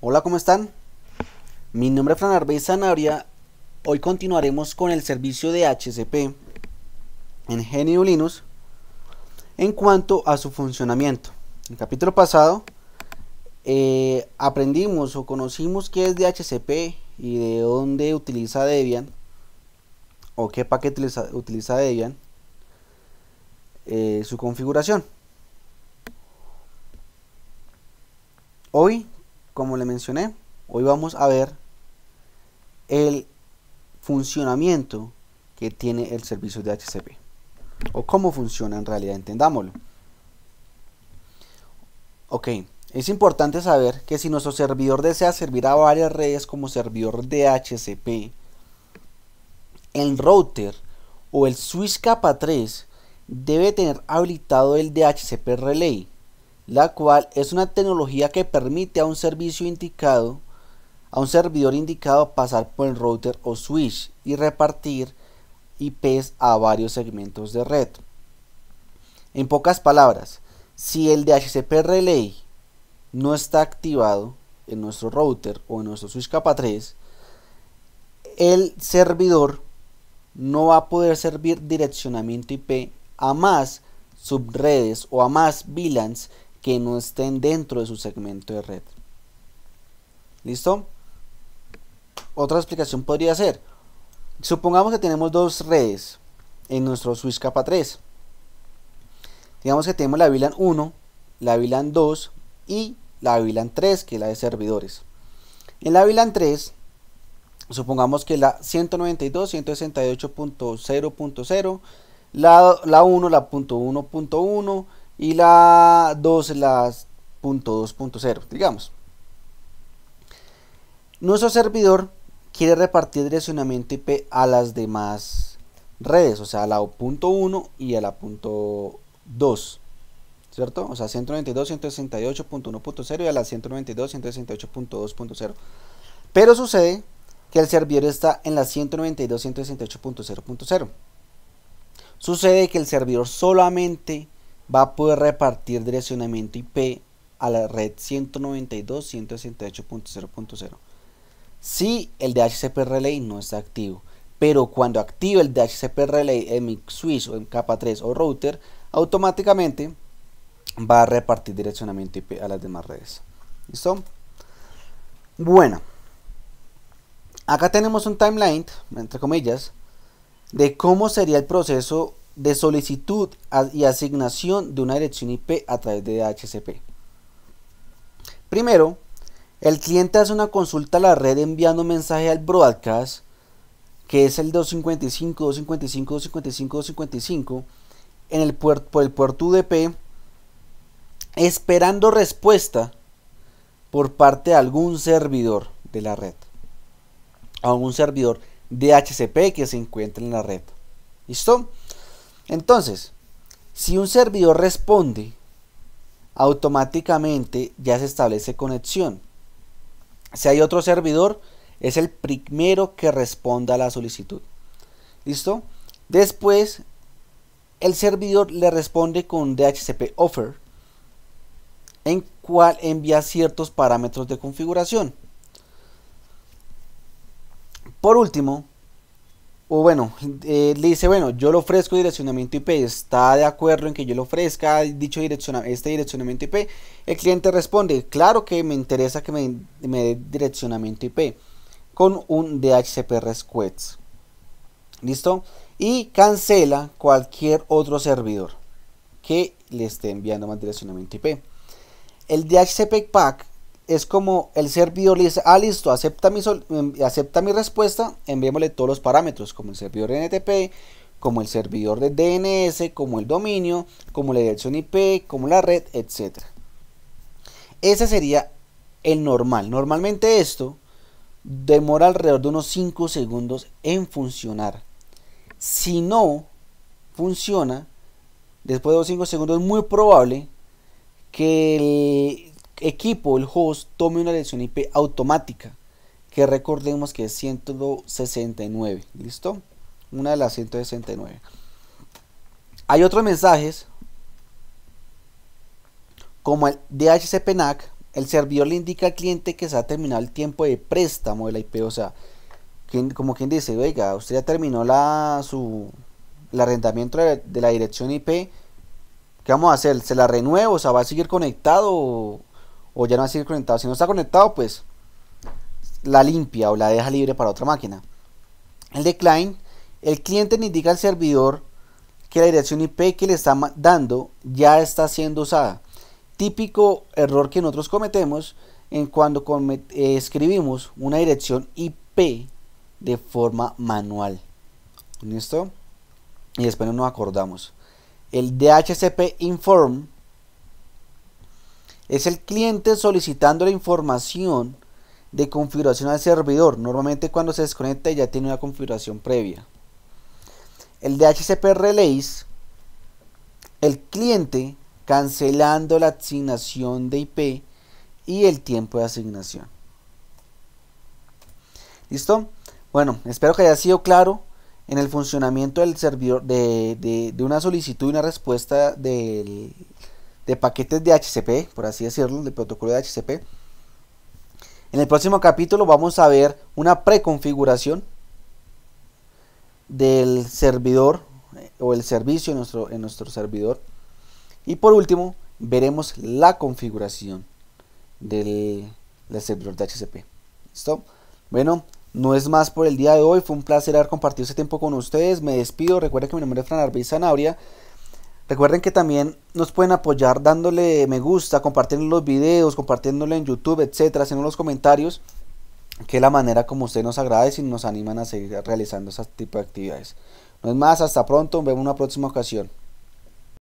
Hola, ¿cómo están? Mi nombre es Fran Arbey Hoy continuaremos con el servicio de HCP en GNU Linux en cuanto a su funcionamiento. En el capítulo pasado eh, aprendimos o conocimos qué es de HCP y de dónde utiliza Debian o qué paquete utiliza, Debian eh, su configuración. Hoy como le mencioné, hoy vamos a ver el funcionamiento que tiene el servicio de HCP o cómo funciona en realidad, entendámoslo. Ok, es importante saber que si nuestro servidor desea servir a varias redes como servidor DHCP el router o el switch capa 3 debe tener habilitado el DHCP relay la cual es una tecnología que permite a un servicio indicado, a un servidor indicado pasar por el router o switch y repartir IPs a varios segmentos de red. En pocas palabras, si el DHCP Relay no está activado en nuestro router o en nuestro switch capa 3, el servidor no va a poder servir direccionamiento IP a más subredes o a más VLANs que no estén dentro de su segmento de red. ¿Listo? Otra explicación podría ser, supongamos que tenemos dos redes en nuestro switch capa 3. Digamos que tenemos la VLAN 1, la VLAN 2 y la VLAN 3, que es la de servidores. En la VLAN 3, supongamos que la 192.168.0.0, la, la 1, la .1.1, y la 2 la .2.0, digamos. Nuestro servidor quiere repartir direccionamiento IP a las demás redes, o sea, a la .1 y a la .2, ¿cierto? O sea, 192.168.1.0 y a la 192.168.2.0. Pero sucede que el servidor está en la 192.168.0.0. Sucede que el servidor solamente va a poder repartir direccionamiento IP a la red 192.168.0.0 si el DHCP Relay no está activo. Pero cuando activa el DHCP Relay en mi switch o en capa 3 o router, automáticamente va a repartir direccionamiento IP a las demás redes. ¿Listo? Bueno, acá tenemos un timeline, entre comillas, de cómo sería el proceso de solicitud y asignación de una dirección IP a través de DHCP. Primero, el cliente hace una consulta a la red enviando un mensaje al broadcast, que es el 255, 255, en el puerto, por el puerto UDP, esperando respuesta por parte de algún servidor de la red, algún servidor DHCP que se encuentra en la red. ¿Listo? Entonces, si un servidor responde, automáticamente ya se establece conexión. Si hay otro servidor, es el primero que responda a la solicitud. ¿Listo? Después, el servidor le responde con DHCP offer, en cual envía ciertos parámetros de configuración. Por último, o bueno, eh, le dice, bueno, yo le ofrezco direccionamiento IP, está de acuerdo en que yo le ofrezca dicho este direccionamiento IP. El cliente responde, claro que me interesa que me, me dé direccionamiento IP con un DHCP request. ¿Listo? Y cancela cualquier otro servidor que le esté enviando más direccionamiento IP. El DHCP pack es como el servidor le dice, ah, listo, acepta mi, em, acepta mi respuesta, enviémosle todos los parámetros, como el servidor NTP, como el servidor de DNS, como el dominio, como la dirección IP, como la red, etc. Ese sería el normal. Normalmente esto demora alrededor de unos 5 segundos en funcionar. Si no funciona, después de los 5 segundos es muy probable que el equipo, el host, tome una dirección IP automática, que recordemos que es 169, ¿listo? Una de las 169. Hay otros mensajes, como el DHCP NAC, el servidor le indica al cliente que se ha terminado el tiempo de préstamo de la IP, o sea, como quien dice, oiga, usted ya terminó la, su, el arrendamiento de, la dirección IP, ¿qué vamos a hacer? ¿Se la renuevo? O sea, ¿va a seguir conectado? o ya no va a conectado. Si no está conectado, pues la limpia o la deja libre para otra máquina. El decline, el cliente le indica al servidor que la dirección IP que le está dando ya está siendo usada. Típico error que nosotros cometemos en cuando escribimos una dirección IP de forma manual. ¿Listo? Y después no nos acordamos. El DHCP inform es el cliente solicitando la información de configuración al servidor. Normalmente cuando se desconecta ya tiene una configuración previa. El DHCP Relays, el cliente cancelando la asignación de IP y el tiempo de asignación. ¿Listo? Bueno, espero que haya sido claro en el funcionamiento del servidor de, de una solicitud y una respuesta del de paquetes de HCP, por así decirlo, de protocolo de HCP. En el próximo capítulo vamos a ver una preconfiguración del servidor eh, o el servicio en nuestro, en nuestro servidor. Y por último, veremos la configuración del, del servidor de HCP. ¿Listo? Bueno, no es más por el día de hoy. Fue un placer haber compartido este tiempo con ustedes. Me despido. Recuerden que mi nombre es Fran Arbey Zanabria. Recuerden que también nos pueden apoyar dándole me gusta, compartiendo los videos, compartiéndolo en YouTube, etcétera, haciendo los comentarios, que es la manera como usted nos agradece y nos animan a seguir realizando ese tipo de actividades. No es más, hasta pronto, nos vemos en una próxima ocasión.